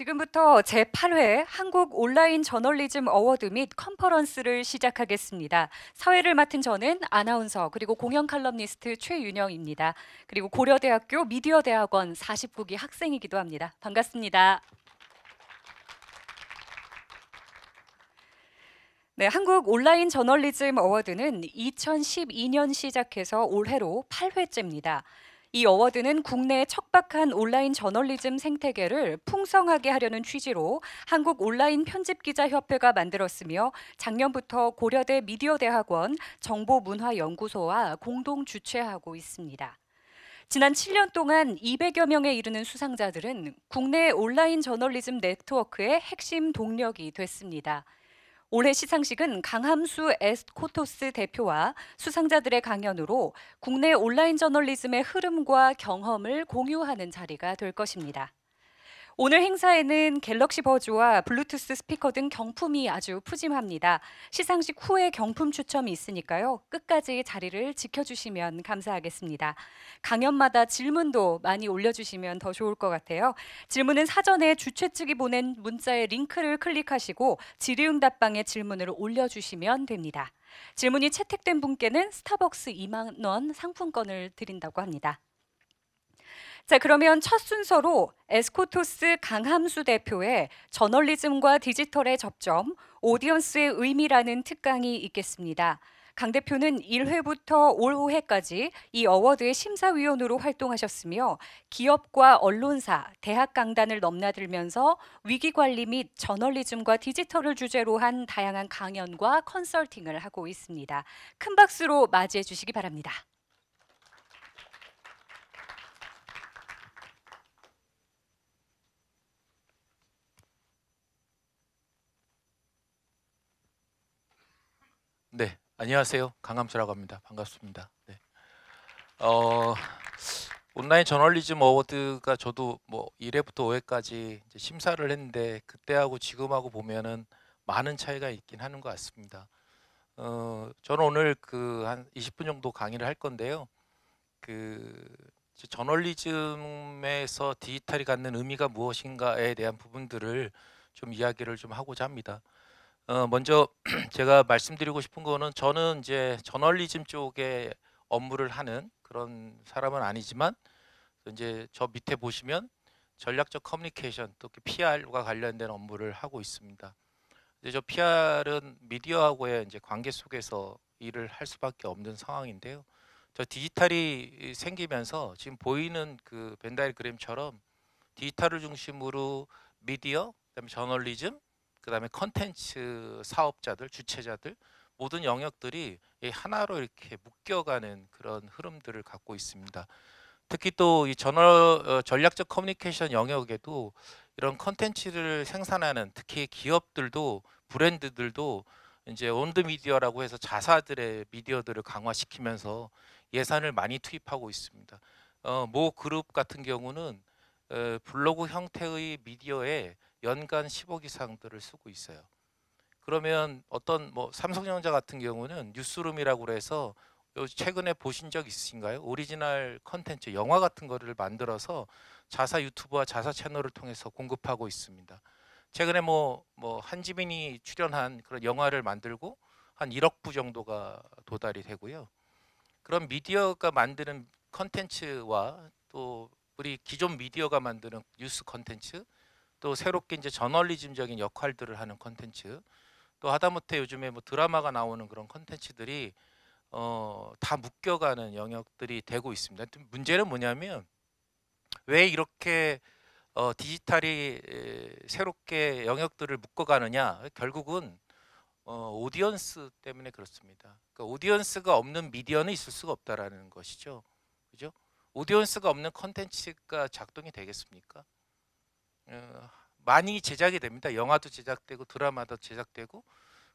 지금부터 제8회 한국 온라인 저널리즘 어워드 및 컨퍼런스를 시작하겠습니다. 사회를 맡은 저는 아나운서 그리고 공연 칼럼니스트 최윤영입니다. 그리고 고려대학교 미디어대학원 49기 학생이기도 합니다. 반갑습니다. 네, 한국 온라인 저널리즘 어워드는 2012년 시작해서 올해로 8회째입니다. 이 어워드는 국내의 척박한 온라인 저널리즘 생태계를 풍성하게 하려는 취지로 한국 온라인 편집기자협회가 만들었으며 작년부터 고려대 미디어대학원 정보문화연구소와 공동 주최하고 있습니다. 지난 7년 동안 200여 명에 이르는 수상자들은 국내 온라인 저널리즘 네트워크의 핵심 동력이 됐습니다. 올해 시상식은 강함수 에스코토스 대표와 수상자들의 강연으로 국내 온라인 저널리즘의 흐름과 경험을 공유하는 자리가 될 것입니다. 오늘 행사에는 갤럭시 버즈와 블루투스 스피커 등 경품이 아주 푸짐합니다. 시상식 후에 경품 추첨이 있으니까요. 끝까지 자리를 지켜주시면 감사하겠습니다. 강연마다 질문도 많이 올려주시면 더 좋을 것 같아요. 질문은 사전에 주최 측이 보낸 문자의 링크를 클릭하시고 질의응답방에 질문을 올려주시면 됩니다. 질문이 채택된 분께는 스타벅스 2만 원 상품권을 드린다고 합니다. 자, 그러면 첫 순서로 에스코토스 강함수 대표의 저널리즘과 디지털의 접점, 오디언스의 의미라는 특강이 있겠습니다. 강 대표는 1회부터 올 5회까지 이 어워드의 심사위원으로 활동하셨으며 기업과 언론사, 대학 강단을 넘나들면서 위기관리 및 저널리즘과 디지털을 주제로 한 다양한 강연과 컨설팅을 하고 있습니다. 큰 박수로 맞이해 주시기 바랍니다. 안녕하세요. 강함수라고 합니다. 반갑습니다. 네. 어, 온라인 저널리즘 어워드가 저도 뭐 1회부터 5회까지 심사를 했는데 그때하고 지금하고 보면은 많은 차이가 있긴 하는 것 같습니다. 어, 저는 오늘 그 한 20분 정도 강의를 할 건데요. 그 저널리즘에서 디지털이 갖는 의미가 무엇인가에 대한 부분들을 좀 이야기를 좀 하고자 합니다. 어, 먼저 제가 말씀드리고 싶은 거는 저는 이제 저널리즘 쪽에 업무를 하는 그런 사람은 아니지만 이제 저 밑에 보시면 전략적 커뮤니케이션 또 PR과 관련된 업무를 하고 있습니다. 이제 저 PR은 미디어하고의 이제 관계 속에서 일을 할 수밖에 없는 상황인데요. 저 디지털이 생기면서 지금 보이는 그 벤다이그램처럼 디지털을 중심으로 미디어, 그다음에 저널리즘, 그 다음에 컨텐츠 사업자들, 주체자들 모든 영역들이 하나로 이렇게 묶여가는 그런 흐름들을 갖고 있습니다. 특히 또이 어, 전략적 커뮤니케이션 영역에도 이런 컨텐츠를 생산하는 특히 기업들도 브랜드들도 이제 온드 미디어라고 해서 자사들의 미디어들을 강화시키면서 예산을 많이 투입하고 있습니다. 어, 모 그룹 같은 경우는 어, 블로그 형태의 미디어에 연간 10억 이상들을 쓰고 있어요. 그러면 어떤 뭐 삼성전자 같은 경우는 뉴스룸이라고 해서 최근에 보신 적 있으신가요? 오리지널 컨텐츠 영화 같은 거를 만들어서 자사 유튜브와 자사 채널을 통해서 공급하고 있습니다. 최근에 뭐, 뭐 한지민이 출연한 그런 영화를 만들고 한 1억 부 정도가 도달이 되고요. 그런 미디어가 만드는 컨텐츠와 또 우리 기존 미디어가 만드는 뉴스 컨텐츠 또 새롭게 이제 저널리즘적인 역할들을 하는 컨텐츠 또 하다못해 요즘에 뭐 드라마가 나오는 그런 컨텐츠들이 어, 다 묶여가는 영역들이 되고 있습니다. 문제는 뭐냐면 왜 이렇게 어, 디지털이 새롭게 영역들을 묶어가느냐 결국은 어, 오디언스 때문에 그렇습니다. 그러니까 오디언스가 없는 미디어는 있을 수가 없다라는 것이죠. 그죠? 오디언스가 없는 컨텐츠가 작동이 되겠습니까? 어, 많이 제작이 됩니다. 영화도 제작되고 드라마도 제작되고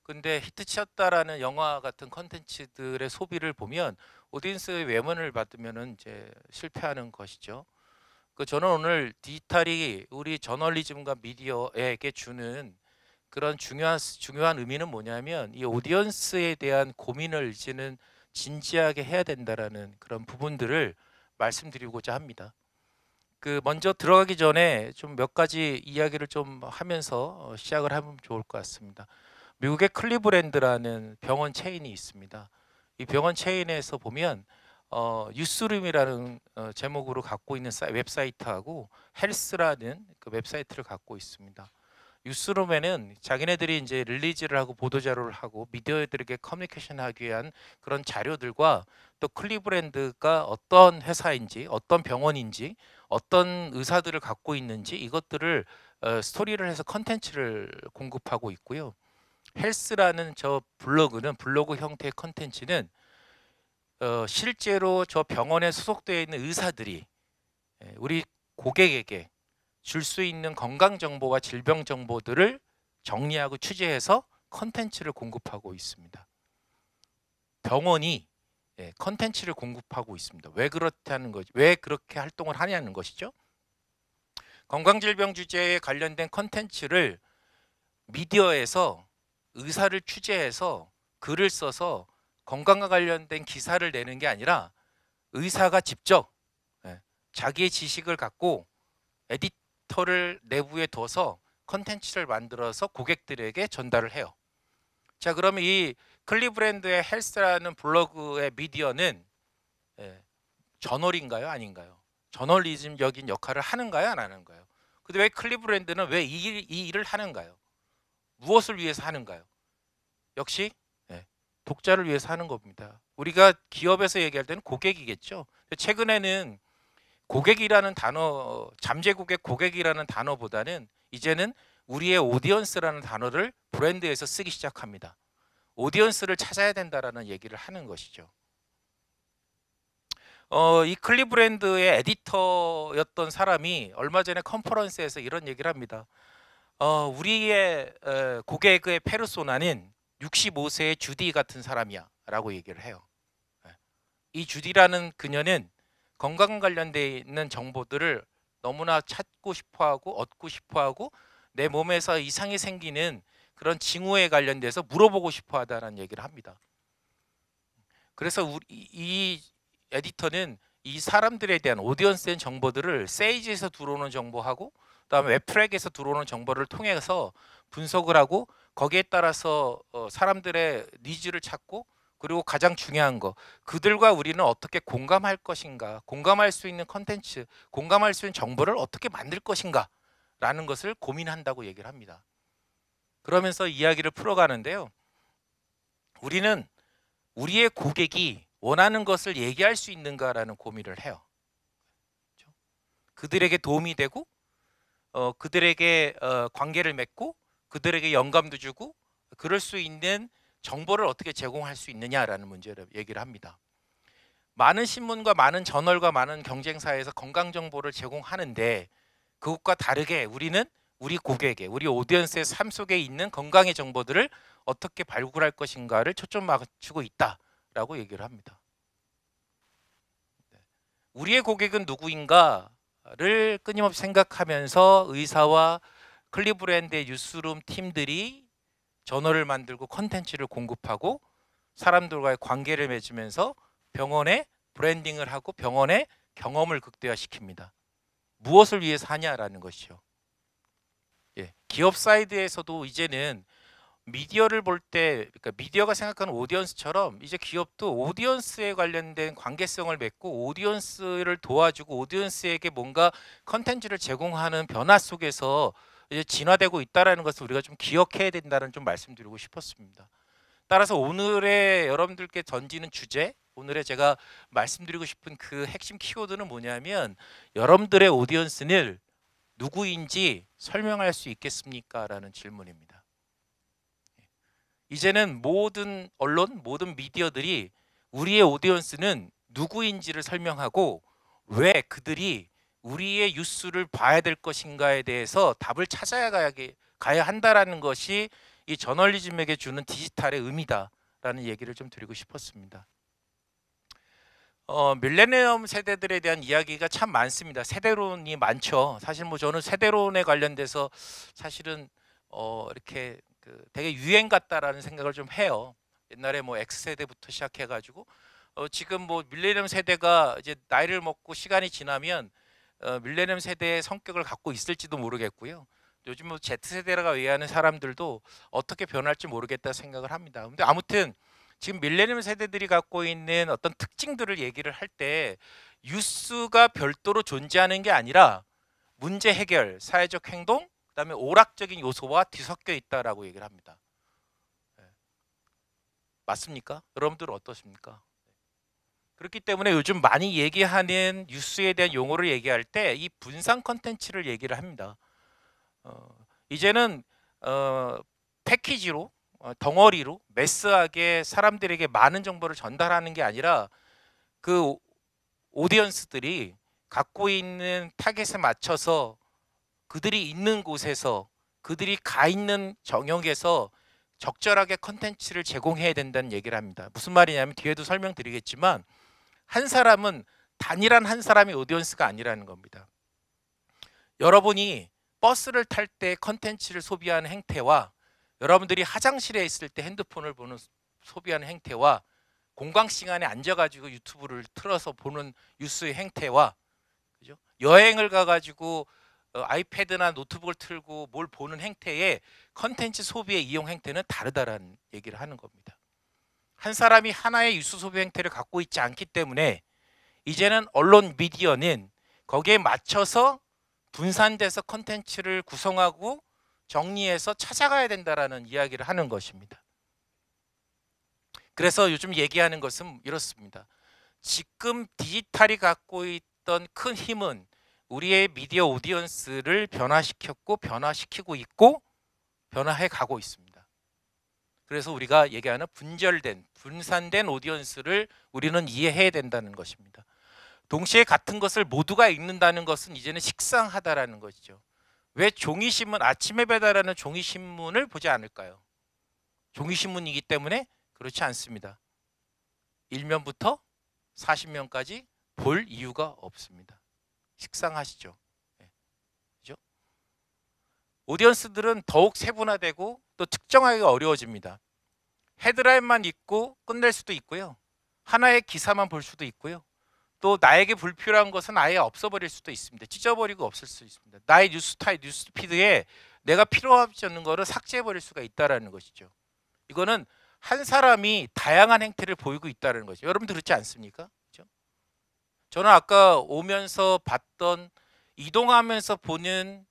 근데 히트치었다라는 영화 같은 컨텐츠들의 소비를 보면 오디언스의 외면을 받으면은 이제 실패하는 것이죠. 그 저는 오늘 디지털이 우리 저널리즘과 미디어에게 주는 그런 중요한 중요한 의미는 뭐냐면 이 오디언스에 대한 고민을 이제는 진지하게 해야 된다라는 그런 부분들을 말씀드리고자 합니다. 그 먼저 들어가기 전에 좀 몇 가지 이야기를 좀 하면서 어, 시작을 하면 좋을 것 같습니다. 미국의 클리브랜드라는 병원 체인이 있습니다. 이 병원 체인에서 보면 어, 뉴스룸이라는 어, 제목으로 갖고 있는 웹사이트하고 헬스라는 그 웹사이트를 갖고 있습니다. 뉴스룸에는 자기네들이 이제 릴리즈를 하고 보도 자료를 하고 미디어들에게 커뮤니케이션하기 위한 그런 자료들과 또 클리브랜드가 어떤 회사인지 어떤 병원인지 어떤 의사들을 갖고 있는지 이것들을 어, 스토리를 해서 컨텐츠를 공급하고 있고요. 헬스라는 저 블로그는 블로그 형태의 컨텐츠는 어, 실제로 저 병원에 소속되어 있는 의사들이 예, 우리 고객에게 줄수 있는 건강 정보와 질병 정보들을 정리하고 취재해서 컨텐츠를 공급하고 있습니다. 병원이 예, 컨텐츠를 공급하고 있습니다. 왜 그렇다는 거지? 왜 그렇게 활동을 하냐는 것이죠. 건강질병 주제에 관련된 컨텐츠를 미디어에서 의사를 취재해서 글을 써서 건강과 관련된 기사를 내는 게 아니라 의사가 직접 예, 자기의 지식을 갖고 에디 트 데이터를 내부에 둬서 컨텐츠를 만들어서 고객들에게 전달을 해요. 자 그러면 이 클리브랜드의 헬스라는 블로그의 미디어는 예, 저널인가요 아닌가요? 저널리즘적인 역할을 하는가요 안 하는가요? 근데 왜 클리브랜드는 왜 이 일을 하는가요? 무엇을 위해서 하는가요? 역시 예, 독자를 위해서 하는 겁니다. 우리가 기업에서 얘기할 때는 고객이겠죠. 최근에는 고객이라는 단어 잠재고객 고객이라는 단어보다는 이제는 우리의 오디언스라는 단어를 브랜드에서 쓰기 시작합니다. 오디언스를 찾아야 된다라는 얘기를 하는 것이죠. 어, 이 클리브랜드의 에디터였던 사람이 얼마 전에 컨퍼런스에서 이런 얘기를 합니다. 어, 우리의 고객의 페르소나는 65세의 주디 같은 사람이야라고 얘기를 해요. 예. 이 주디라는 그녀는 건강 관련돼 있는 정보들을 너무나 찾고 싶어하고 얻고 싶어하고 내 몸에서 이상이 생기는 그런 징후에 관련돼서 물어보고 싶어하다는 얘기를 합니다. 그래서 우리 이 에디터는 이 사람들에 대한 오디언스된 정보들을 세이지에서 들어오는 정보하고 그다음에 웹프랙에서 들어오는 정보를 통해서 분석을 하고 거기에 따라서 어, 사람들의 니즈를 찾고 그리고 가장 중요한 거 그들과 우리는 어떻게 공감할 것인가 공감할 수 있는 컨텐츠 공감할 수 있는 정보를 어떻게 만들 것인가 라는 것을 고민한다고 얘기를 합니다 그러면서 이야기를 풀어가는데요 우리는 우리의 고객이 원하는 것을 얘기할 수 있는가라는 고민을 해요 그렇죠? 그들에게 도움이 되고 어, 그들에게 어, 관계를 맺고 그들에게 영감도 주고 그럴 수 있는 정보를 어떻게 제공할 수 있느냐라는 문제를 얘기를 합니다. 많은 신문과 많은 저널과 많은 경쟁사에서 건강 정보를 제공하는데 그것과 다르게 우리는 우리 고객의 우리 오디언스의 삶 속에 있는 건강의 정보들을 어떻게 발굴할 것인가를 초점 맞추고 있다라고 얘기를 합니다. 네. 우리의 고객은 누구인가를 끊임없이 생각하면서 의사와 클리브랜드의 뉴스룸 팀들이 전널를 만들고 컨텐츠를 공급하고 사람들과의 관계를 맺으면서 병원의 브랜딩을 하고 병원의 경험을 극대화시킵니다. 무엇을 위해서 하냐라는 것이죠. 예, 기업 사이드에서도 이제는 미디어를 볼 때 그러니까 미디어가 생각하는 오디언스처럼 이제 기업도 오디언스에 관련된 관계성을 맺고 오디언스를 도와주고 오디언스에게 뭔가 컨텐츠를 제공하는 변화 속에서 이제 진화되고 있다라는 것을 우리가 좀 기억해야 된다는 좀 말씀드리고 싶었습니다. 따라서 오늘의 여러분들께 던지는 주제 오늘의 제가 말씀드리고 싶은 그 핵심 키워드는 뭐냐면 여러분들의 오디언스는 누구인지 설명할 수 있겠습니까? 라는 질문입니다. 이제는 모든 언론, 모든 미디어들이 우리의 오디언스는 누구인지를 설명하고 왜 그들이 우리의 뉴스를 봐야 될 것인가에 대해서 답을 찾아야 가야, 가야 한다라는 것이 이 저널리즘에게 주는 디지털의 의미다라는 얘기를 좀 드리고 싶었습니다. 어, 밀레니엄 세대들에 대한 이야기가 참 많습니다. 세대론이 많죠. 사실 뭐 저는 세대론에 관련돼서 사실은 어, 이렇게 그 되게 유행 같다라는 생각을 좀 해요. 옛날에 뭐 X세대부터 시작해 가지고 어, 지금 뭐 밀레니엄 세대가 이제 나이를 먹고 시간이 지나면 어, 밀레니엄 세대의 성격을 갖고 있을지도 모르겠고요. 요즘 뭐 Z세대라고 얘기하는 사람들도 어떻게 변할지 모르겠다 생각을 합니다. 근데 아무튼 지금 밀레니엄 세대들이 갖고 있는 어떤 특징들을 얘기를 할때 뉴스가 별도로 존재하는 게 아니라 문제 해결, 사회적 행동, 그다음에 오락적인 요소와 뒤섞여 있다라고 얘기를 합니다. 예. 맞습니까? 여러분들 은 어떠십니까? 그렇기 때문에 요즘 많이 얘기하는 뉴스에 대한 용어를 얘기할 때 이 분산 컨텐츠를 얘기를 합니다. 어, 이제는 어, 패키지로 어, 덩어리로 매스하게 사람들에게 많은 정보를 전달하는 게 아니라 그 오디언스들이 갖고 있는 타겟에 맞춰서 그들이 있는 곳에서 그들이 가 있는 정형에서 적절하게 컨텐츠를 제공해야 된다는 얘기를 합니다. 무슨 말이냐면 뒤에도 설명드리겠지만 한 사람은 단일한 한 사람이 오디언스가 아니라는 겁니다. 여러분이 버스를 탈 때 컨텐츠를 소비하는 행태와 여러분들이 화장실에 있을 때 핸드폰을 보는 소비하는 행태와 공강 시간에 앉아가지고 유튜브를 틀어서 보는 뉴스의 행태와 그죠? 여행을 가가지고 어, 아이패드나 노트북을 틀고 뭘 보는 행태의 컨텐츠 소비의 이용 행태는 다르다라는 얘기를 하는 겁니다. 한 사람이 하나의 유수소비 행태를 갖고 있지 않기 때문에 이제는 언론 미디어는 거기에 맞춰서 분산돼서 컨텐츠를 구성하고 정리해서 찾아가야 된다라는 이야기를 하는 것입니다. 그래서 요즘 얘기하는 것은 이렇습니다. 지금 디지털이 갖고 있던 큰 힘은 우리의 미디어 오디언스를 변화시켰고 변화시키고 있고 변화해 가고 있습니다. 그래서 우리가 얘기하는 분절된 분산된 오디언스를 우리는 이해해야 된다는 것입니다. 동시에 같은 것을 모두가 읽는다는 것은 이제는 식상하다라는 것이죠. 왜 종이신문 아침에 배달하는 종이신문을 보지 않을까요? 종이신문이기 때문에 그렇지 않습니다. 1면부터 40면까지 볼 이유가 없습니다. 식상하시죠. 오디언스들은 더욱 세분화되고 또 특정하기가 어려워집니다. 헤드라인만 읽고 끝낼 수도 있고요. 하나의 기사만 볼 수도 있고요. 또 나에게 불필요한 것은 아예 없어버릴 수도 있습니다. 찢어버리고 없을 수 있습니다. 나의 뉴스타의 뉴스피드에 내가 필요하지 않는 것을 삭제해버릴 수가 있다라는 것이죠. 이거는 한 사람이 다양한 행태를 보이고 있다는 거죠. 여러분들 그렇지 않습니까? 그렇죠? 저는 아까 오면서 봤던 이동하면서 보는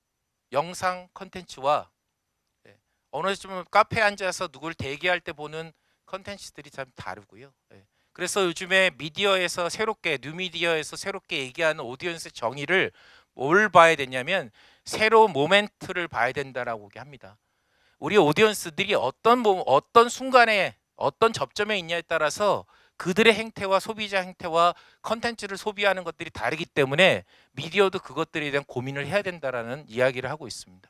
영상 컨텐츠와 예, 어느 정도 카페에 앉아서 누굴 대기할 때 보는 컨텐츠들이 참 다르고요. 예, 그래서 요즘에 미디어에서 새롭게 뉴미디어에서 새롭게 얘기하는 오디언스 정의를 뭘 봐야 되냐면 새로운 모멘트를 봐야 된다라고 합니다. 우리 오디언스들이 어떤 어떤 순간에 어떤 접점에 있냐에 따라서 그들의 행태와 소비자 행태와 컨텐츠를 소비하는 것들이 다르기 때문에 미디어도 그것들에 대한 고민을 해야 된다라는 이야기를 하고 있습니다.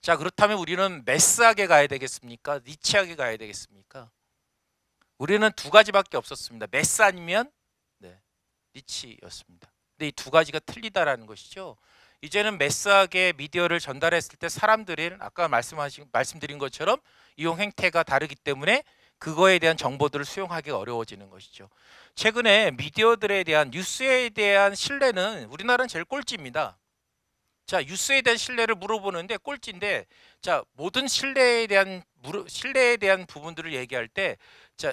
자 그렇다면 우리는 메스하게 가야 되겠습니까? 니치하게 가야 되겠습니까? 우리는 두 가지밖에 없었습니다. 메스 아니면 네, 니치였습니다. 근데 이 두 가지가 틀리다라는 것이죠. 이제는 메스하게 미디어를 전달했을 때 사람들은 아까 말씀하신 말씀드린 것처럼 이용 행태가 다르기 때문에 그거에 대한 정보들을 수용하기 어려워지는 것이죠. 최근에 미디어들에 대한 뉴스에 대한 신뢰는 우리나라는 제일 꼴찌입니다. 자 뉴스에 대한 신뢰를 물어보는데 꼴찌인데 자 모든 신뢰에 대한 신뢰에 대한 부분들을 얘기할 때자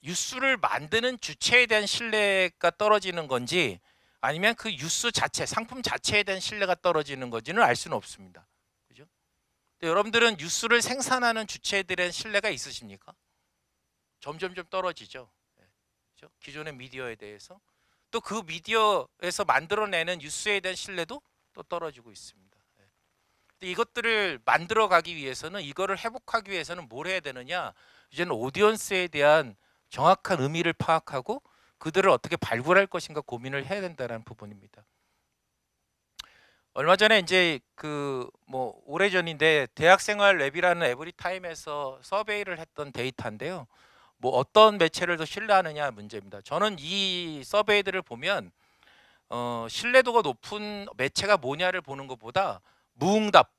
뉴스를 만드는 주체에 대한 신뢰가 떨어지는 건지 아니면 그 뉴스 자체 상품 자체에 대한 신뢰가 떨어지는 건지는 알 수는 없습니다. 그죠? 근데 여러분들은 뉴스를 생산하는 주체에 대 신뢰가 있으십니까? 점점점 떨어지죠. 예. 그렇죠? 기존의 미디어에 대해서 또 그 미디어에서 만들어내는 뉴스에 대한 신뢰도 또 떨어지고 있습니다. 예. 이것들을 만들어가기 위해서는 이거를 회복하기 위해서는 뭘 해야 되느냐? 이제는 오디언스에 대한 정확한 의미를 파악하고 그들을 어떻게 발굴할 것인가 고민을 해야 된다는 부분입니다. 얼마 전에 이제 그 뭐 오래전인데 대학생활 랩이라는 에브리타임에서 서베이를 했던 데이터인데요. 뭐 어떤 매체를 더 신뢰하느냐 문제입니다. 저는 이 서베이들을 보면 어, 신뢰도가 높은 매체가 뭐냐를 보는 것보다 무응답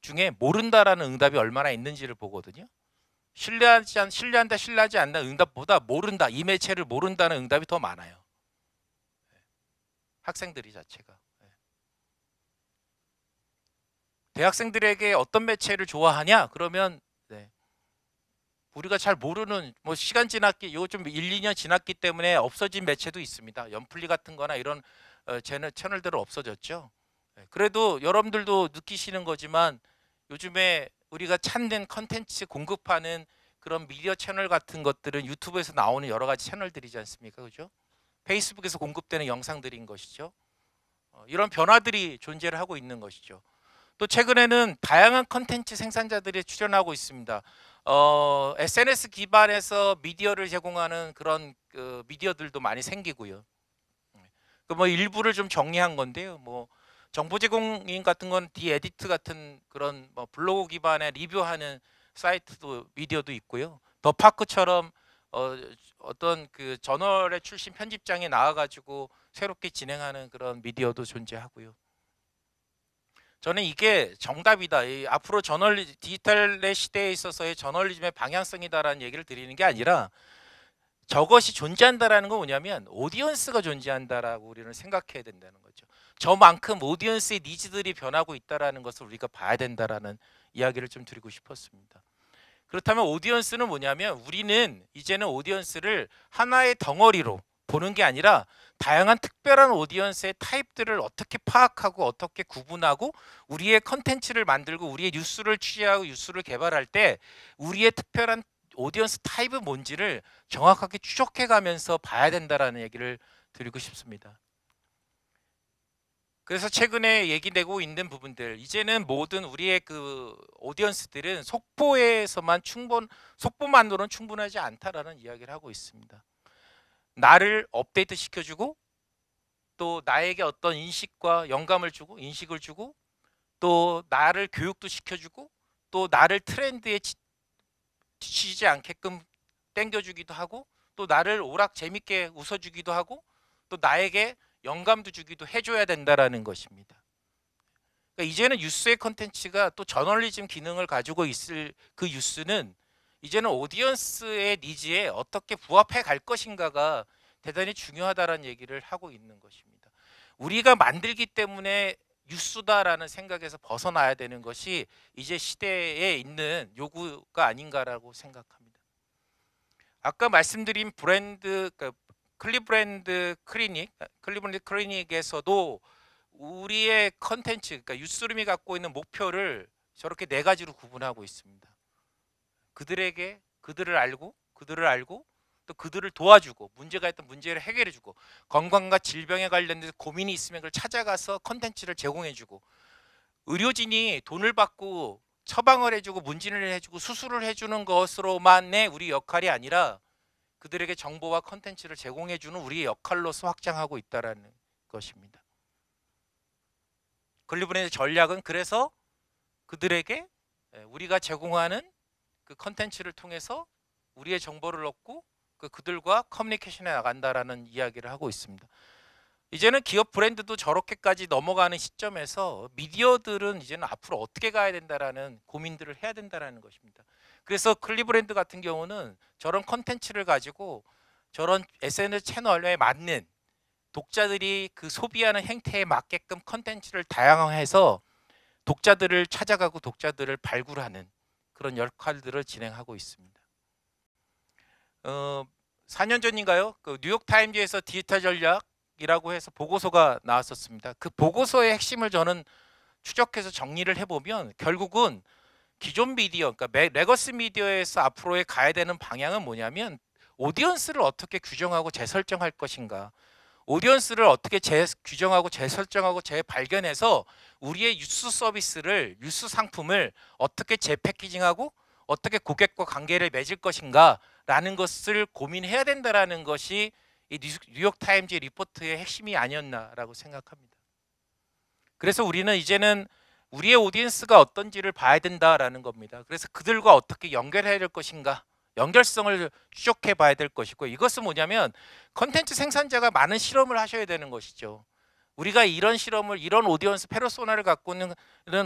중에 모른다라는 응답이 얼마나 있는지를 보거든요. 신뢰하지 않, 신뢰한다, 신뢰하지 않는 응답보다 모른다, 이 매체를 모른다는 응답이 더 많아요. 예. 학생들이 자체가. 예. 대학생들에게 어떤 매체를 좋아하냐? 그러면 우리가 잘 모르는 뭐 시간 지났기 요좀 1, 2년 지났기 때문에 없어진 매체도 있습니다. 연플리 같은 거나 이런 어, 채널, 채널들은 없어졌죠. 예, 그래도 여러분들도 느끼시는 거지만 요즘에 우리가 찾는 컨텐츠 공급하는 그런 미디어 채널 같은 것들은 유튜브에서 나오는 여러 가지 채널들이지 않습니까? 그죠? 페이스북에서 공급되는 영상들인 것이죠. 어, 이런 변화들이 존재를 하고 있는 것이죠. 또 최근에는 다양한 컨텐츠 생산자들이 출연하고 있습니다. 어, SNS 기반에서 미디어를 제공하는 그런 그 미디어들도 많이 생기고요. 그뭐 일부를 좀 정리한 건데요. 뭐 정보 제공인 같은 건 디에디트 같은 그런 뭐 블로그 기반의 리뷰하는 사이트도 미디어도 있고요. 더 파크처럼 어, 어떤 그 저널의 출신 편집장에 나와가지고 새롭게 진행하는 그런 미디어도 존재하고요. 저는 이게 정답이다. 앞으로 저널리 디지털의 시대에 있어서의 저널리즘의 방향성이다라는 얘기를 드리는 게 아니라 저것이 존재한다라는 건 뭐냐면 오디언스가 존재한다라고 우리는 생각해야 된다는 거죠. 저만큼 오디언스의 니즈들이 변하고 있다라는 것을 우리가 봐야 된다라는 이야기를 좀 드리고 싶었습니다. 그렇다면 오디언스는 뭐냐면 우리는 이제는 오디언스를 하나의 덩어리로 보는 게 아니라 다양한 특별한 오디언스의 타입들을 어떻게 파악하고 어떻게 구분하고 우리의 컨텐츠를 만들고 우리의 뉴스를 취하고 뉴스를 개발할 때 우리의 특별한 오디언스 타입은 뭔지를 정확하게 추적해 가면서 봐야 된다라는 얘기를 드리고 싶습니다. 그래서 최근에 얘기되고 있는 부분들 이제는 모든 우리의 그 오디언스들은 속보에서만 충분 속보만으로는 충분하지 않다라는 이야기를 하고 있습니다. 나를 업데이트 시켜주고 또 나에게 어떤 인식과 영감을 주고 인식을 주고 또 나를 교육도 시켜주고 또 나를 트렌드에 지치지 않게끔 땡겨주기도 하고 또 나를 오락 재밌게 웃어주기도 하고 또 나에게 영감도 주기도 해줘야 된다라는 것입니다. 그러니까 이제는 뉴스의 컨텐츠가 또 저널리즘 기능을 가지고 있을 그 뉴스는 이제는 오디언스의 니즈에 어떻게 부합해 갈 것인가가 대단히 중요하다라는 얘기를 하고 있는 것입니다. 우리가 만들기 때문에 뉴스다라는 생각에서 벗어나야 되는 것이 이제 시대에 있는 요구가 아닌가라고 생각합니다. 아까 말씀드린 브랜드 그러니까 클리브랜드 클리닉 클리브랜드 클리닉에서도 우리의 컨텐츠 그러니까 뉴스룸이 갖고 있는 목표를 저렇게 네 가지로 구분하고 있습니다. 그들에게 그들을 알고 그들을 알고 또 그들을 도와주고 문제가 있던 문제를 해결해주고 건강과 질병에 관련된 고민이 있으면 그걸 찾아가서 컨텐츠를 제공해주고 의료진이 돈을 받고 처방을 해주고 문진을 해주고 수술을 해주는 것으로만의 우리 역할이 아니라 그들에게 정보와 컨텐츠를 제공해주는 우리의 역할로서 확장하고 있다라는 것입니다. 글리브랜드 전략은 그래서 그들에게 예, 우리가 제공하는 그 컨텐츠를 통해서 우리의 정보를 얻고 그 그들과 커뮤니케이션에 나간다라는 이야기를 하고 있습니다. 이제는 기업 브랜드도 저렇게까지 넘어가는 시점에서 미디어들은 이제는 앞으로 어떻게 가야 된다라는 고민들을 해야 된다라는 것입니다. 그래서 클리브랜드 같은 경우는 저런 컨텐츠를 가지고 저런 SNS 채널에 맞는 독자들이 그 소비하는 행태에 맞게끔 컨텐츠를 다양화해서 독자들을 찾아가고 독자들을 발굴하는 그런 역할들을 진행하고 있습니다. 어, 4년 전인가요? 그 뉴욕타임즈에서 디지털 전략이라고 해서 보고서가 나왔었습니다. 그 보고서의 핵심을 저는 추적해서 정리를 해보면 결국은 기존 미디어, 그러니까 레거스 미디어에서 앞으로의 가야 되는 방향은 뭐냐면 오디언스를 어떻게 규정하고 재설정할 것인가 오디언스를 어떻게 재규정하고 재설정하고 재발견해서 우리의 뉴스 서비스를 뉴스 상품을 어떻게 재패키징하고 어떻게 고객과 관계를 맺을 것인가라는 것을 고민해야 된다라는 것이 이 뉴욕 타임즈 리포트의 핵심이 아니었나라고 생각합니다. 그래서 우리는 이제는 우리의 오디언스가 어떤지를 봐야 된다라는 겁니다. 그래서 그들과 어떻게 연결해야 될 것인가 연결성을 추적해 봐야 될 것이고 이것은 뭐냐면 컨텐츠 생산자가 많은 실험을 하셔야 되는 것이죠. 우리가 이런 실험을 이런 오디언스 페르소나를 갖고 있는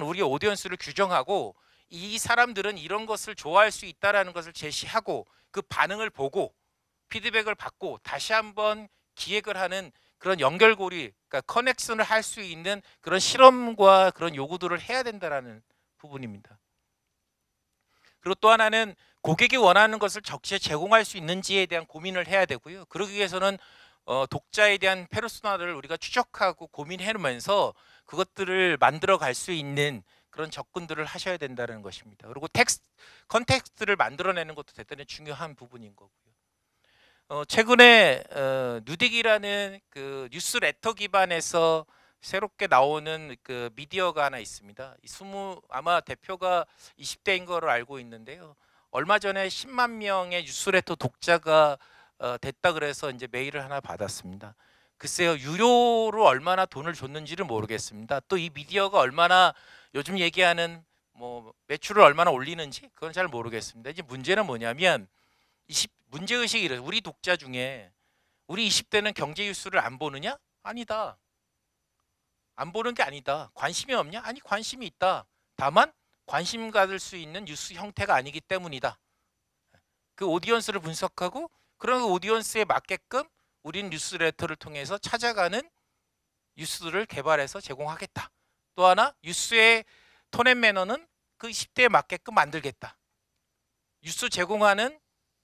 우리 오디언스를 규정하고 이 사람들은 이런 것을 좋아할 수 있다라는 것을 제시하고 그 반응을 보고 피드백을 받고 다시 한번 기획을 하는 그런 연결고리, 그러니까 커넥션을 할 수 있는 그런 실험과 그런 요구들을 해야 된다라는 부분입니다. 그리고 또 하나는 고객이 원하는 것을 적시에 제공할 수 있는지에 대한 고민을 해야 되고요. 그러기 위해서는 어, 독자에 대한 페르소나를 우리가 추적하고 고민해면서 그것들을 만들어 갈 수 있는 그런 접근들을 하셔야 된다는 것입니다. 그리고 텍스 컨텍스트를 만들어내는 것도 대단히 중요한 부분인 거고요. 어, 최근에 어, 누딕이라는 그 뉴스레터 기반에서 새롭게 나오는 그 미디어가 하나 있습니다. 이20 아마 대표가 20대인 거로 알고 있는데요. 얼마 전에 10만 명의 뉴스레터 독자가 어, 됐다 그래서 이제 메일을 하나 받았습니다. 글쎄요 유료로 얼마나 돈을 줬는지를 모르겠습니다. 또 이 미디어가 얼마나 요즘 얘기하는 뭐 매출을 얼마나 올리는지 그건 잘 모르겠습니다. 이제 문제는 뭐냐면 문제 의식이 이래 우리 독자 중에 우리 20대는 경제 뉴스를 안 보느냐? 아니다. 안 보는 게 아니다. 관심이 없냐? 아니 관심이 있다. 다만 관심 가질 수 있는 뉴스 형태가 아니기 때문이다. 그 오디언스를 분석하고 그런 오디언스에 맞게끔 우린 뉴스레터를 통해서 찾아가는 뉴스들을 개발해서 제공하겠다. 또 하나 뉴스의 톤앤 매너는 그 10대에 맞게끔 만들겠다. 뉴스 제공하는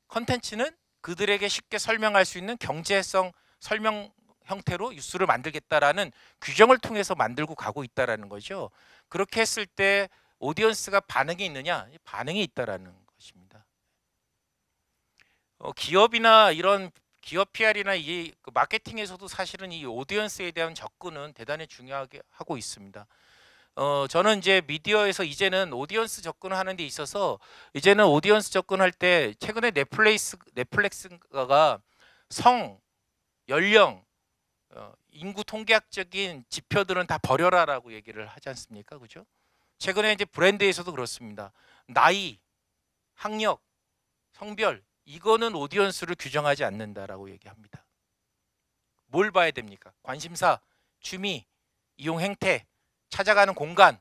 컨텐츠는 그들에게 쉽게 설명할 수 있는 경제성 설명 형태로 뉴스를 만들겠다라는 규정을 통해서 만들고 가고 있다라는 거죠. 그렇게 했을 때 오디언스가 반응이 있느냐? 반응이 있다라는 것입니다. 어, 기업이나 이런 기업 PR이나 이 그 마케팅에서도 사실은 이 오디언스에 대한 접근은 대단히 중요하게 하고 있습니다. 어, 저는 이제 미디어에서 이제는 오디언스 접근하는 데 있어서 이제는 오디언스 접근할 때 최근에 넷플레스 넷플렉스가 성, 연령, 어, 인구 통계학적인 지표들은 다 버려라라고 얘기를 하지 않습니까? 그죠? 최근에 이제 브랜드에서도 그렇습니다. 나이, 학력, 성별 이거는 오디언스를 규정하지 않는다라고 얘기합니다. 뭘 봐야 됩니까? 관심사, 취미, 이용 행태, 찾아가는 공간,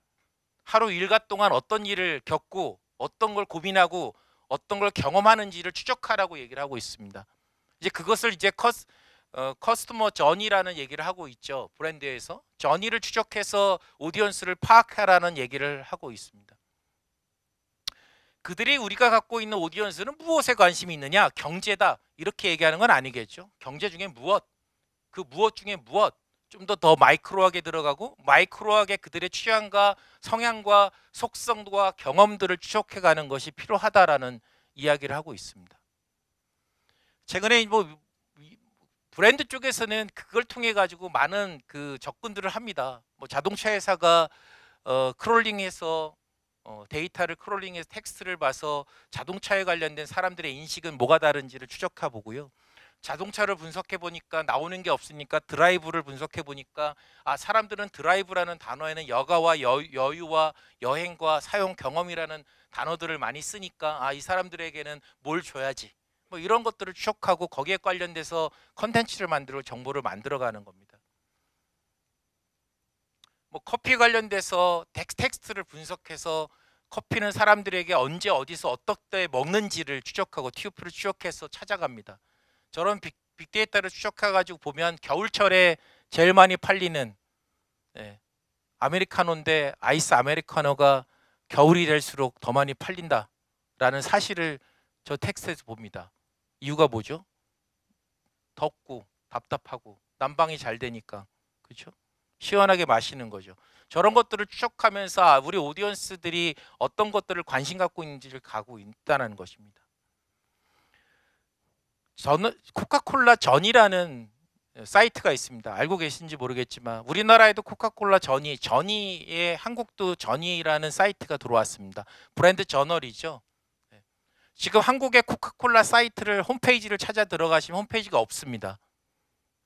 하루 일과 동안 어떤 일을 겪고 어떤 걸 고민하고 어떤 걸 경험하는지를 추적하라고 얘기를 하고 있습니다. 이제 그것을 이제 컷 커스터머 어, 전이라는 얘기를 하고 있죠. 브랜드에서 전이를 추적해서 오디언스를 파악하라는 얘기를 하고 있습니다. 그들이 우리가 갖고 있는 오디언스는 무엇에 관심이 있느냐? 경제다. 이렇게 얘기하는 건 아니겠죠. 경제 중에 무엇? 그 무엇 중에 무엇? 좀 더 더 마이크로하게 들어가고 마이크로하게 그들의 취향과 성향과 속성과 경험들을 추적해 가는 것이 필요하다라는 이야기를 하고 있습니다. 최근에 뭐 브랜드 쪽에서는 그걸 통해 가지고 많은 그 접근들을 합니다. 뭐 자동차 회사가 어, 크롤링해서 어, 데이터를 크롤링해서 텍스트를 봐서 자동차에 관련된 사람들의 인식은 뭐가 다른지를 추적해 보고요. 자동차를 분석해 보니까 나오는 게 없으니까 드라이브를 분석해 보니까 아 사람들은 드라이브라는 단어에는 여가와 여, 여유와 여행과 사용 경험이라는 단어들을 많이 쓰니까 아 이 사람들에게는 뭘 줘야지 뭐 이런 것들을 추적하고 거기에 관련돼서 컨텐츠를 만들어 정보를 만들어가는 겁니다. 뭐 커피 관련돼서 텍스트를 분석해서 커피는 사람들에게 언제 어디서 어떻게 먹는지를 추적하고 TUF를 추적해서 찾아갑니다. 저런 빅, 데이터를 추적해가지고 보면 겨울철에 제일 많이 팔리는 네, 아메리카노인데 아이스 아메리카노가 겨울이 될수록 더 많이 팔린다라는 사실을 저 텍스트에서 봅니다. 이유가 뭐죠? 덥고 답답하고 난방이 잘 되니까 그렇죠? 시원하게 마시는 거죠. 저런 것들을 추적하면서 아, 우리 오디언스들이 어떤 것들을 관심 갖고 있는지를 가고 있다는 것입니다. 전 코카콜라 전이라는 사이트가 있습니다. 알고 계신지 모르겠지만 우리나라에도 코카콜라 전이 전이의 한국도 전이라는 사이트가 들어왔습니다. 브랜드 저널이죠. 지금 한국의 코카콜라 사이트를 홈페이지를 찾아 들어가시면 홈페이지가 없습니다.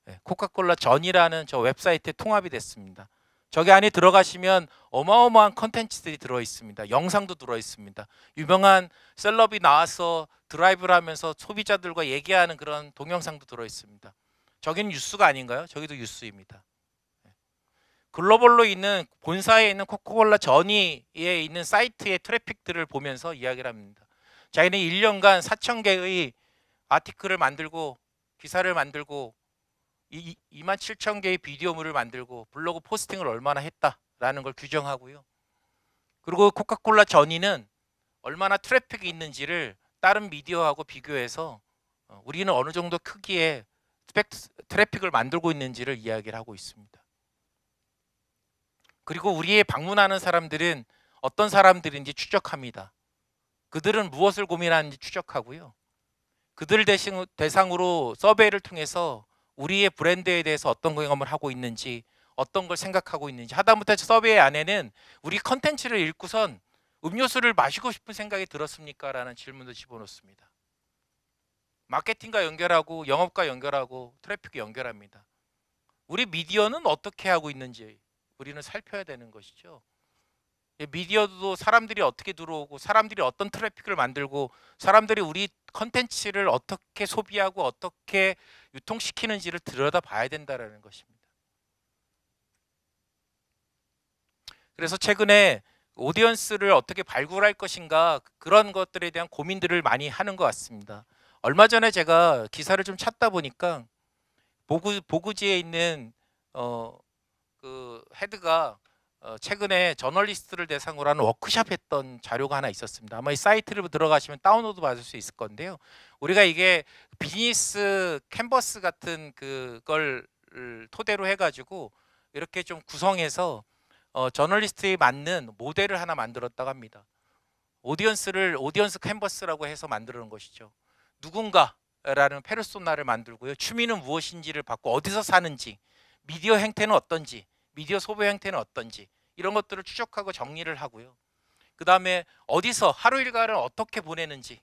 예, 코카콜라 전이라는 저 웹사이트에 통합이 됐습니다. 저기 안에 들어가시면 어마어마한 컨텐츠들이 들어 있습니다. 영상도 들어 있습니다. 유명한 셀럽이 나와서 드라이브를 하면서 소비자들과 얘기하는 그런 동영상도 들어 있습니다. 저기는 뉴스가 아닌가요? 저기도 뉴스입니다. 예. 글로벌로 있는 본사에 있는 코카콜라 전이에 있는 사이트의 트래픽들을 보면서 이야기를 합니다. 자기는 1년간 4천 개의 아티클을 만들고 기사를 만들고 이, 2만 7천 개의 비디오물을 만들고 블로그 포스팅을 얼마나 했다라는 걸 규정하고요. 그리고 코카콜라 전이는 얼마나 트래픽이 있는지를 다른 미디어하고 비교해서 어, 우리는 어느 정도 크기의 트래픽을 만들고 있는지를 이야기를 하고 있습니다. 그리고 우리의 방문하는 사람들은 어떤 사람들인지 추적합니다. 그들은 무엇을 고민하는지 추적하고요. 그들 대신, 대상으로 서베이를 통해서 우리의 브랜드에 대해서 어떤 경험을 하고 있는지 어떤 걸 생각하고 있는지 하다못해 서베이 안에는 우리 컨텐츠를 읽고선 음료수를 마시고 싶은 생각이 들었습니까? 라는 질문도 집어넣습니다. 마케팅과 연결하고 영업과 연결하고 트래픽 연결합니다. 우리 미디어는 어떻게 하고 있는지 우리는 살펴야 되는 것이죠. 예, 미디어도 사람들이 어떻게 들어오고 사람들이 어떤 트래픽을 만들고 사람들이 우리 컨텐츠를 어떻게 소비하고 어떻게 유통시키는지를 들여다봐야 된다라는 것입니다. 그래서 최근에 오디언스를 어떻게 발굴할 것인가 그런 것들에 대한 고민들을 많이 하는 것 같습니다. 얼마 전에 제가 기사를 좀 찾다 보니까 보구, 보구지에 있는 어, 그 헤드가 어, 최근에 저널리스트를 대상으로 한 워크샵 했던 자료가 하나 있었습니다. 아마 이 사이트를 들어가시면 다운로드 받을 수 있을 건데요. 우리가 이게 비즈니스 캔버스 같은 그걸 토대로 해가지고 이렇게 좀 구성해서 어, 저널리스트에 맞는 모델을 하나 만들었다고 합니다. 오디언스를 오디언스 캔버스라고 해서 만드는 것이죠. 누군가라는 페르소나를 만들고요. 취미는 무엇인지를 받고 어디서 사는지 미디어 행태는 어떤지 미디어 소비 형태는 어떤지 이런 것들을 추적하고 정리를 하고요. 그 다음에 어디서 하루 일과를 어떻게 보내는지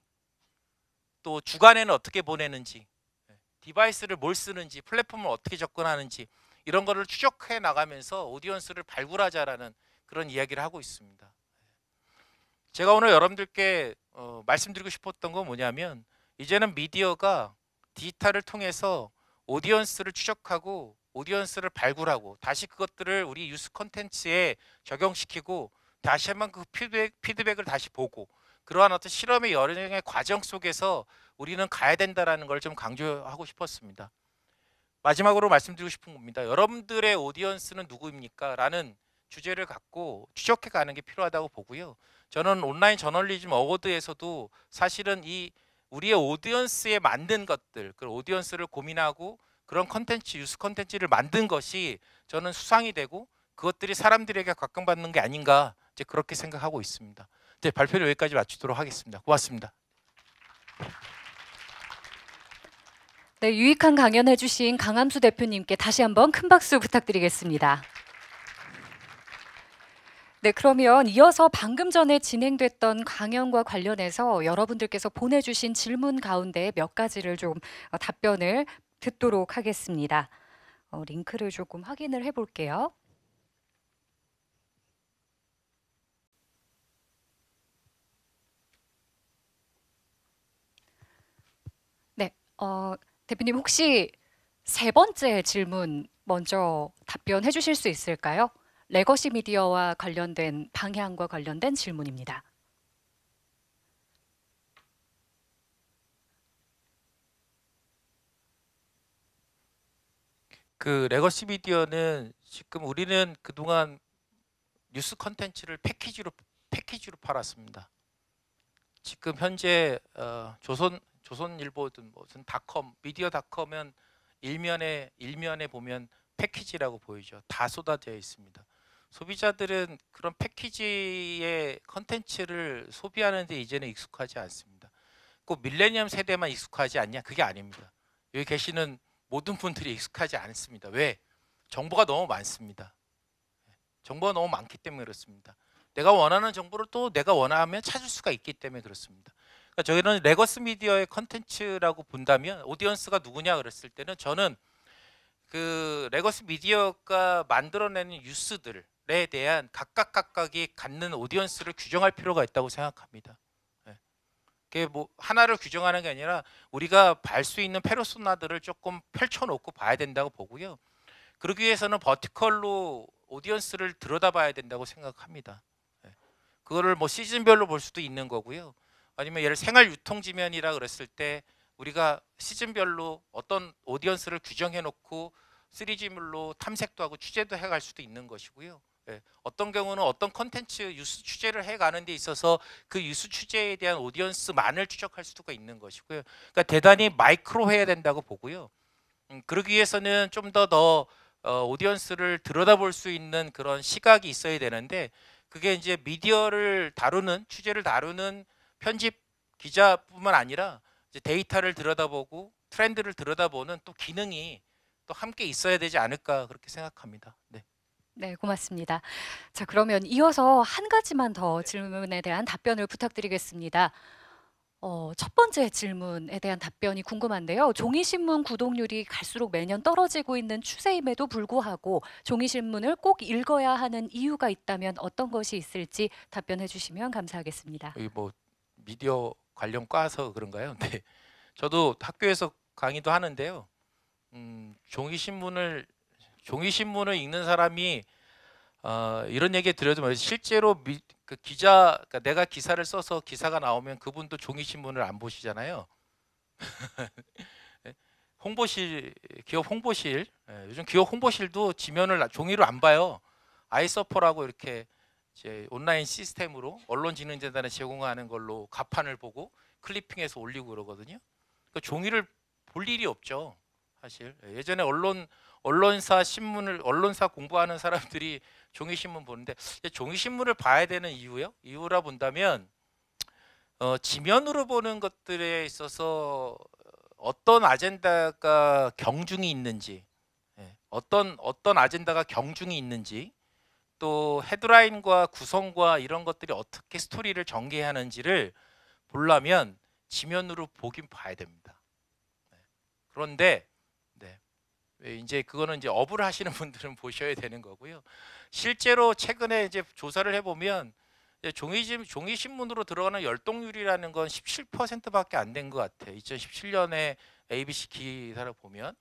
또 주간에는 어떻게 보내는지 예, 디바이스를 뭘 쓰는지 플랫폼을 어떻게 접근하는지 이런 거를 추적해 나가면서 오디언스를 발굴하자라는 그런 이야기를 하고 있습니다. 예. 제가 오늘 여러분들께 어, 말씀드리고 싶었던 건 뭐냐면 이제는 미디어가 디지털을 통해서 오디언스를 추적하고 오디언스를 발굴하고 다시 그것들을 우리 뉴스 콘텐츠에 적용시키고 다시 한번 그 피드백, 피드백을 다시 보고 그러한 어떤 실험의 여행의 과정 속에서 우리는 가야 된다라는 걸 좀 강조하고 싶었습니다. 마지막으로 말씀드리고 싶은 겁니다. 여러분들의 오디언스는 누구입니까? 라는 주제를 갖고 추적해 가는 게 필요하다고 보고요. 저는 온라인 저널리즘 어워드에서도 사실은 이 우리의 오디언스에 맞는 것들, 그 오디언스를 고민하고 그런 컨텐츠, 유스 컨텐츠를 만든 것이 저는 수상이 되고 그것들이 사람들에게 각광받는 게 아닌가 이제 그렇게 생각하고 있습니다. 이제 발표를 여기까지 마치도록 하겠습니다. 고맙습니다. 네, 유익한 강연해 주신 강함수 대표님께 다시 한번 큰 박수 부탁드리겠습니다. 네, 그러면 이어서 방금 전에 진행됐던 강연과 관련해서 여러분들께서 보내주신 질문 가운데 몇 가지를 좀 어, 답변을 듣도록 하겠습니다. 어, 링크를 조금 확인을 해볼게요. 네, 어, 대표님 혹시 세 번째 질문 먼저 답변해 주실 수 있을까요? 레거시 미디어와 관련된 방향과 관련된 질문입니다. 그 레거시 미디어는 지금 우리는 그동안 뉴스 컨텐츠를 패키지로 패키지로 팔았습니다. 지금 현재 어, 조선 조선일보든 무슨 닷컴 미디어닷컴은 일면에 일면에 보면 패키지라고 보이죠. 다 쏟아져 있습니다. 소비자들은 그런 패키지의 컨텐츠를 소비하는데 이제는 익숙하지 않습니다. 꼭 밀레니엄 세대만 익숙하지 않냐? 그게 아닙니다. 여기 계시는 모든 분들이 익숙하지 않습니다. 왜? 정보가 너무 많습니다. 정보가 너무 많기 때문에 그렇습니다. 내가 원하는 정보를 또 내가 원하면 찾을 수가 있기 때문에 그렇습니다. 그러니까 저희는 레거스 미디어의 컨텐츠라고 본다면 오디언스가 누구냐 그랬을 때는 저는 그 레거스 미디어가 만들어내는 뉴스들에 대한 각각 각각이 갖는 오디언스를 규정할 필요가 있다고 생각합니다. 그게 뭐 하나를 규정하는 게 아니라 우리가 발수 있는 페르소나들을 조금 펼쳐놓고 봐야 된다고 보고요. 그러기 위해서는 버티컬로 오디언스를 들여다봐야 된다고 생각합니다. 예. 그거를 뭐 시즌별로 볼 수도 있는 거고요. 아니면 예를 생활 유통 지면이라 그랬을 때 우리가 시즌별로 어떤 오디언스를 규정해 놓고 시리즈물로 탐색도 하고 취재도 해갈 수도 있는 것이고요. 예, 어떤 경우는 어떤 컨텐츠 유스 취재를 해가는 데 있어서 그유스 취재에 대한 오디언스만을 추적할 수가 있는 것이고요. 그러니까 대단히 마이크로 해야 된다고 보고요. 음, 그러기 위해서는 좀 더더 더, 어, 오디언스를 들여다볼 수 있는 그런 시각이 있어야 되는데 그게 이제 미디어를 다루는 취재를 다루는 편집 기자뿐만 아니라 이제 데이터를 들여다보고 트렌드를 들여다보는 또 기능이 또 함께 있어야 되지 않을까 그렇게 생각합니다. 네. 네, 고맙습니다. 자, 그러면 이어서 한 가지만 더 네. 질문에 대한 답변을 부탁드리겠습니다. 어, 첫 번째 질문에 대한 답변이 궁금한데요. 종이신문 구독률이 갈수록 매년 떨어지고 있는 추세임에도 불구하고 종이신문을 꼭 읽어야 하는 이유가 있다면 어떤 것이 있을지 답변해 주시면 감사하겠습니다. 여기 뭐 미디어 관련 과서 그런가요? 네. 저도 학교에서 강의도 하는데요. 음, 종이신문을 종이 신문을 읽는 사람이 어, 이런 얘기 드려도 말이죠. 실제로 미, 그 기자 그러니까 내가 기사를 써서 기사가 나오면 그분도 종이 신문을 안 보시잖아요. 예? 홍보실 기업 홍보실 예, 요즘 기업 홍보실도 지면을 종이로 안 봐요. 아이서퍼라고 이렇게 이제 온라인 시스템으로 언론진흥재단에 제공하는 걸로 가판을 보고 클리핑해서 올리고 그러거든요. 그러니까 종이를 볼 일이 없죠. 사실 예, 예전에 언론 언론사 신문을 언론사 공부하는 사람들이 종이 신문 보는데 종이 신문을 봐야 되는 이유요? 이유라 본다면 어, 지면으로 보는 것들에 있어서 어떤 아젠다가 경중이 있는지 예, 어떤 어떤 아젠다가 경중이 있는지 또 헤드라인과 구성과 이런 것들이 어떻게 스토리를 전개하는지를 보려면 지면으로 보긴 봐야 됩니다. 네. 그런데 예, 이제 그거는 이제 업을 하시는 분들은 보셔야 되는 거고요. 실제로 최근에 이제 조사를 해보면 종이 종이 신문으로 들어가는 열동률이라는 건 17%밖에 안 된 것 같아. 2017년에 ABC 기사를 보면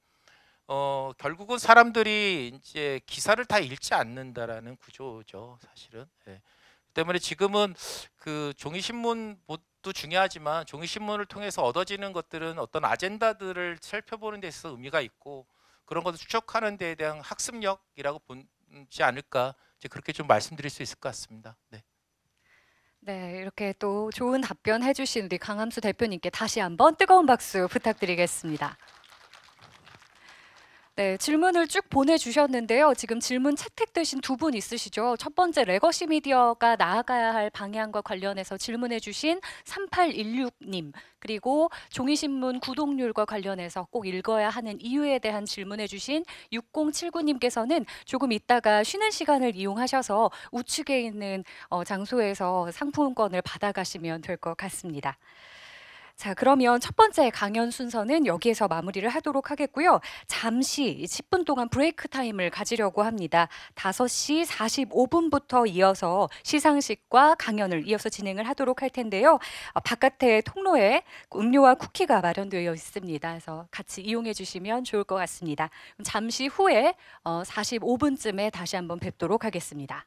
어 결국은 사람들이 이제 기사를 다 읽지 않는다라는 구조죠, 사실은. 예. 그 때문에 지금은 그 종이 신문도 중요하지만 종이 신문을 통해서 얻어지는 것들은 어떤 아젠다들을 살펴보는 데 있어서 의미가 있고 그런 것을 추적하는 데에 대한 학습력이라고 보지 않을까 이제 그렇게 좀 말씀드릴 수 있을 것 같습니다. 네. 네, 이렇게 또 좋은 답변 해주신 우리 강함수 대표님께 다시 한번 뜨거운 박수 부탁드리겠습니다. 네, 질문을 쭉 보내주셨는데요. 지금 질문 채택되신 두 분 있으시죠. 첫 번째 레거시 미디어가 나아가야 할 방향과 관련해서 질문해주신 3816님 그리고 종이신문 구독률과 관련해서 꼭 읽어야 하는 이유에 대한 질문해주신 6079님께서는 조금 있다가 쉬는 시간을 이용하셔서 우측에 있는 어, 장소에서 상품권을 받아가시면 될 것 같습니다. 자, 그러면 첫 번째 강연 순서는 여기에서 마무리를 하도록 하겠고요. 잠시 10분 동안 브레이크 타임을 가지려고 합니다. 5시 45분부터 이어서 시상식과 강연을 이어서 진행을 하도록 할 텐데요. 어, 바깥에 통로에 음료와 쿠키가 마련되어 있습니다. 그래서 같이 이용해 주시면 좋을 것 같습니다. 잠시 후에 45분쯤에 어, 다시 한번 뵙도록 하겠습니다.